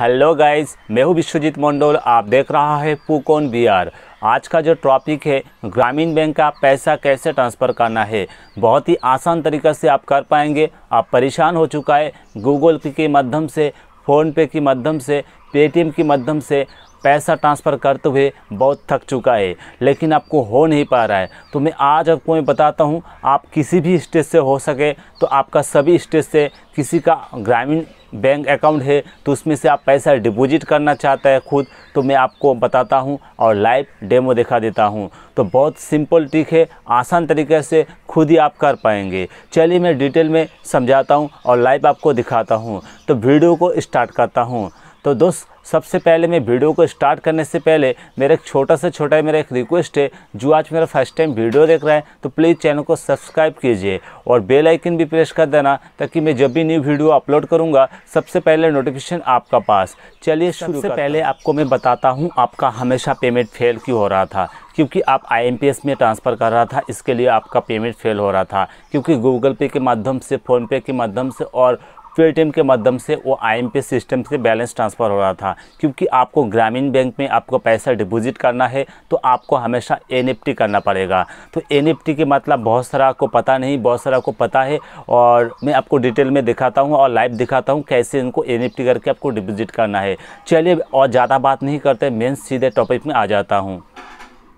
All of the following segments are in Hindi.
हेलो गाइस मैं हूं विश्वजीत मंडोल आप देख रहा है पुकोन बिहार आज का जो टॉपिक है ग्रामीण बैंक का पैसा कैसे ट्रांसफ़र करना है बहुत ही आसान तरीक़े से आप कर पाएंगे आप परेशान हो चुका है गूगल पे के माध्यम से फ़ोनपे के माध्यम से पेटीएम के माध्यम से पैसा ट्रांसफ़र करते हुए बहुत थक चुका है लेकिन आपको हो नहीं पा रहा है तो मैं आज आपको मैं बताता हूँ आप किसी भी स्टेट से हो सके तो आपका सभी स्टेट से किसी का ग्रामीण बैंक अकाउंट है तो उसमें से आप पैसा डिपॉजिट करना चाहता है खुद तो मैं आपको बताता हूँ और लाइव डेमो दिखा देता हूँ तो बहुत सिंपल ट्रिक है आसान तरीके से खुद ही आप कर पाएंगे चलिए मैं डिटेल में समझाता हूँ और लाइव आपको दिखाता हूँ तो वीडियो को स्टार्ट करता हूँ तो दोस्त सबसे पहले मैं वीडियो को स्टार्ट करने से पहले मेरा एक छोटा से छोटा मेरा एक रिक्वेस्ट है जो आज मेरा फर्स्ट टाइम वीडियो देख रहा है तो प्लीज़ चैनल को सब्सक्राइब कीजिए और बेल आइकन भी प्रेस कर देना ताकि मैं जब भी न्यू वीडियो अपलोड करूँगा सबसे पहले नोटिफिकेशन आपका पास चलिए सबसे पहले आपको मैं बताता हूँ आपका हमेशा पेमेंट फेल क्यों हो रहा था क्योंकि आप आई में ट्रांसफ़र कर रहा था इसके लिए आपका पेमेंट फेल हो रहा था क्योंकि गूगल पे के माध्यम से फ़ोनपे के माध्यम से और तो एटीएम के माध्यम से वो आईएमपी सिस्टम से बैलेंस ट्रांसफ़र हो रहा था क्योंकि आपको ग्रामीण बैंक में आपको पैसा डिपॉजिट करना है तो आपको हमेशा एनएफटी करना पड़ेगा तो एनएफटी के मतलब बहुत सारा को पता नहीं बहुत सारा को पता है और मैं आपको डिटेल में दिखाता हूँ और लाइव दिखाता हूँ कैसे इनको टी करके आपको डिपोज़िट करना है चलिए और ज़्यादा बात नहीं करते मेन सीधे टॉपिक में आ जाता हूँ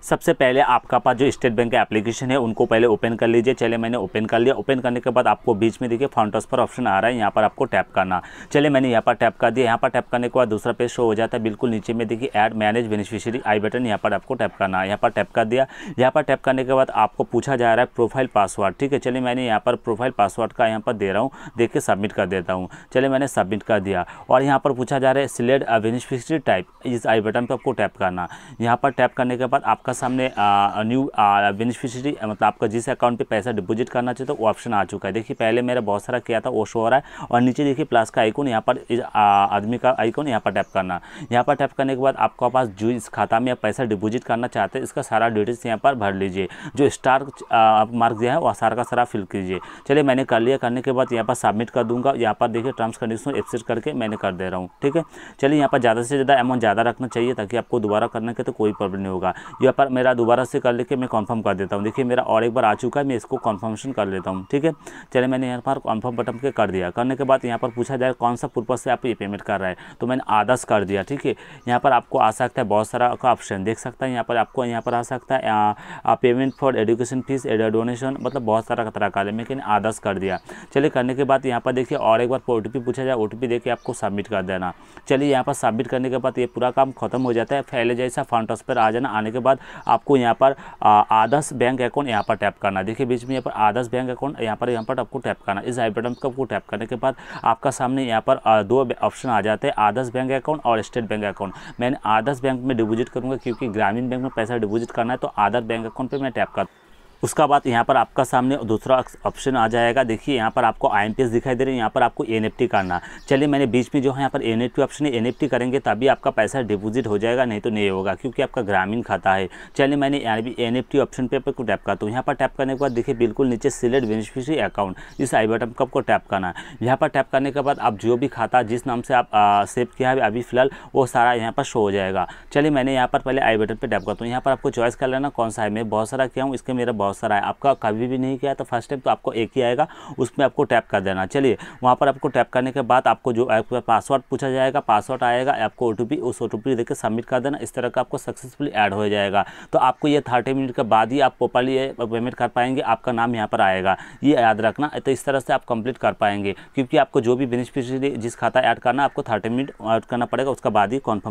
सबसे पहले आपका पास जो स्टेट बैंक का एप्लीकेशन है उनको पहले ओपन कर लीजिए चले मैंने ओपन कर लिया ओपन करने के बाद आपको बीच में देखिए फाउंटस पर ऑप्शन आ रहा है यहाँ पर आपको टैप करना चले मैंने यहाँ पर टैप कर दिया यहाँ पर टैप करने के बाद दूसरा पेज शो हो जाता है बिल्कुल नीचे में देखिए एड मैनेज बेनिफिशियरी आई बटन यहाँ पर आपको टैप करना है यहाँ पर टैप कर दिया यहाँ पर टैप करने के बाद आपको पूछा जा रहा है प्रोफाइल पासवर्ड ठीक है चलिए मैंने यहाँ पर प्रोफाइल पासवर्ड का यहाँ पर दे रहा हूँ देख के सबमिट कर देता हूँ चले मैंने सबमिट कर दिया और यहाँ पर पूछा जा रहा है सिलेक्ट बेनिफिशियरी टाइप इस आई बटन पर आपको टैप करना यहाँ पर टैप करने के बाद आपका आपका सामने न्यू बेनिफिशरी मतलब आपका जिस अकाउंट पे पैसा डिपॉजिट करना चाहिए तो वो ऑप्शन आ चुका है देखिए पहले मेरा बहुत सारा किया था वो शो हो रहा है और नीचे देखिए प्लस का आइकॉन यहाँ पर आदमी का आइकॉन यहाँ पर टैप करना यहाँ पर टैप करने के बाद आपके पास जो इस खाता में पैसा डिपोजिट करना चाहते हैं इसका सारा डिटेल्स यहाँ पर भर लीजिए जो स्टार मार्क दिया है वह सारा का सारा फिल कीजिए चलिए मैंने कर लिया करने के बाद यहाँ पर सबमिट कर दूंगा यहाँ पर देखिए टर्म्स कंडीशन एक्सेप्ट करके मैंने कर दे रहा हूँ ठीक है चलिए यहाँ पर ज़्यादा से ज़्यादा अमाउंट ज़्यादा रखना चाहिए ताकि आपको दोबारा करने के तो कोई प्रॉब्लम नहीं होगा यहाँ पर मेरा दोबारा से कर लेके मैं कन्फर्म कर देता हूँ देखिए मेरा और एक बार आ चुका है मैं इसको कन्फर्मेशन कर लेता हूँ ठीक है चलिए मैंने यहाँ पर कन्फर्म बटन पे कर दिया करने के बाद यहाँ पर पूछा जाए कौन सा पुरपज से आप ये पेमेंट कर रहा है तो मैंने आदर्श कर दिया ठीक है यहाँ पर आपको आ सकता है बहुत सारा का ऑप्शन देख सकता है यहाँ पर आपको यहाँ पर आ सकता है payment for education fees donation मतलब बहुत सारा तरह का लेकिन आदर्श कर दिया चलिए करने के बाद यहाँ पर देखिए और एक बार ओ पूछा जाए ओ टी आपको सबमिट कर देना चलिए यहाँ पर सबमिट करने के बाद ये पूरा काम खत्म हो जाता है पहले जैसा फंड ट्रांसफर आ जाना आने के बाद आपको यहाँ पर आदर्श बैंक अकाउंट यहाँ पर टैप करना देखिए बीच में यहाँ पर आदर्श बैंक अकाउंट यहाँ पर यहाँ पर आपको टैप करना इस आई बटन को आपको टैप करने के बाद आपका सामने यहाँ पर दो ऑप्शन आ जाते हैं आदर्श बैंक अकाउंट और स्टेट बैंक अकाउंट मैंने आदर्श बैंक में डिपोजिट करूँगा क्योंकि ग्रामीण बैंक में पैसा डिपोजिट करना है तो आदर्श बैंक अकाउंट पर मैं टैप करता उसका बाद यहाँ पर आपका सामने दूसरा ऑप्शन आ जाएगा देखिए यहाँ पर आपको आई दिखाई दे रहे हैं यहाँ पर आपको एन करना चलिए मैंने बीच में जो है यहाँ पर एन ऑप्शन है एन करेंगे तभी आपका पैसा डिपोजिट हो जाएगा नहीं तो नहीं होगा क्योंकि आपका ग्रामीण खाता है चलिए मैंने एन एफ ऑप्शन पे आपको टैप करता हूँ यहाँ पर टैप करने के बाद देखिए बिल्कुल नीचे सिलेक्ट बेनिफिशरी अकाउंट इस आई बटन को आपको टैप करना है यहाँ पर टैप करने के बाद आप जो भी खाता जिस नाम से आप सेव किया है अभी फिलहाल वो सारा यहाँ पर शो हो जाएगा चलिए मैंने यहाँ पर पहले आई बटन पर टैप करता हूँ यहाँ पर आपको चॉइस कर लेना कौन सा है मैं बहुत सारा किया हूँ इसके मेरा बहुत बहुत है आपका कभी भी नहीं किया तो फर्स्ट टाइम तो आपको एक ही आएगा उसमें आपको टैप कर देना चलिए वहाँ पर आपको टैप करने के बाद आपको जो आपका पासवर्ड पूछा जाएगा पासवर्ड आएगा आपको ओ उस ओ टी सबमिट कर देना इस तरह का आपको सक्सेसफुली ऐड हो जाएगा तो आपको ये थर्टी मिनट के बाद ही आप प्रॉपरली पेमेंट कर पाएंगे आपका नाम यहाँ पर आएगा ये याद रखना तो इस तरह से आप कंप्लीट कर पाएंगे क्योंकि आपको जो भी बेनिफिशियरी जिस खाता ऐड करना आपको थर्टी मिनट ऐड करना पड़ेगा उसका बाद ही कॉन्फर्म